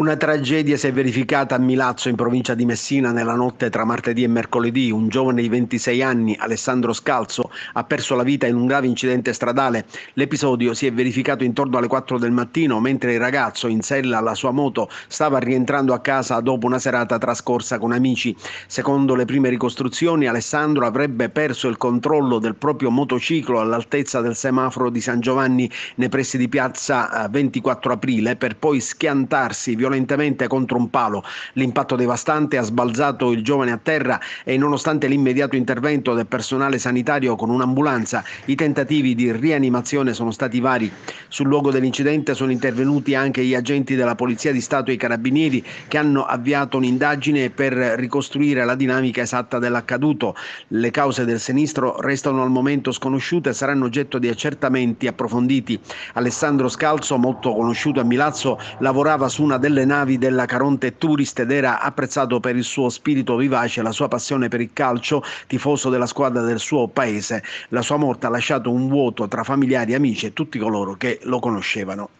Una tragedia si è verificata a Milazzo in provincia di Messina nella notte tra martedì e mercoledì. Un giovane di 26 anni, Alessandro Scalzo, ha perso la vita in un grave incidente stradale. L'episodio si è verificato intorno alle 4 del mattino mentre il ragazzo in sella alla sua moto stava rientrando a casa dopo una serata trascorsa con amici. Secondo le prime ricostruzioni Alessandro avrebbe perso il controllo del proprio motociclo all'altezza del semaforo di San Giovanni nei pressi di piazza 24 eh, aprile per poi schiantarsi violentemente violentemente contro un palo. L'impatto devastante ha sbalzato il giovane a terra e nonostante l'immediato intervento del personale sanitario con un'ambulanza, i tentativi di rianimazione sono stati vari. Sul luogo dell'incidente sono intervenuti anche gli agenti della Polizia di Stato e i Carabinieri che hanno avviato un'indagine per ricostruire la dinamica esatta dell'accaduto. Le cause del sinistro restano al momento sconosciute e saranno oggetto di accertamenti approfonditi. Alessandro Scalzo, molto conosciuto a Milazzo, lavorava su una delle sulle navi della Caronte Tourist ed era apprezzato per il suo spirito vivace e la sua passione per il calcio, tifoso della squadra del suo paese. La sua morte ha lasciato un vuoto tra familiari, amici e tutti coloro che lo conoscevano.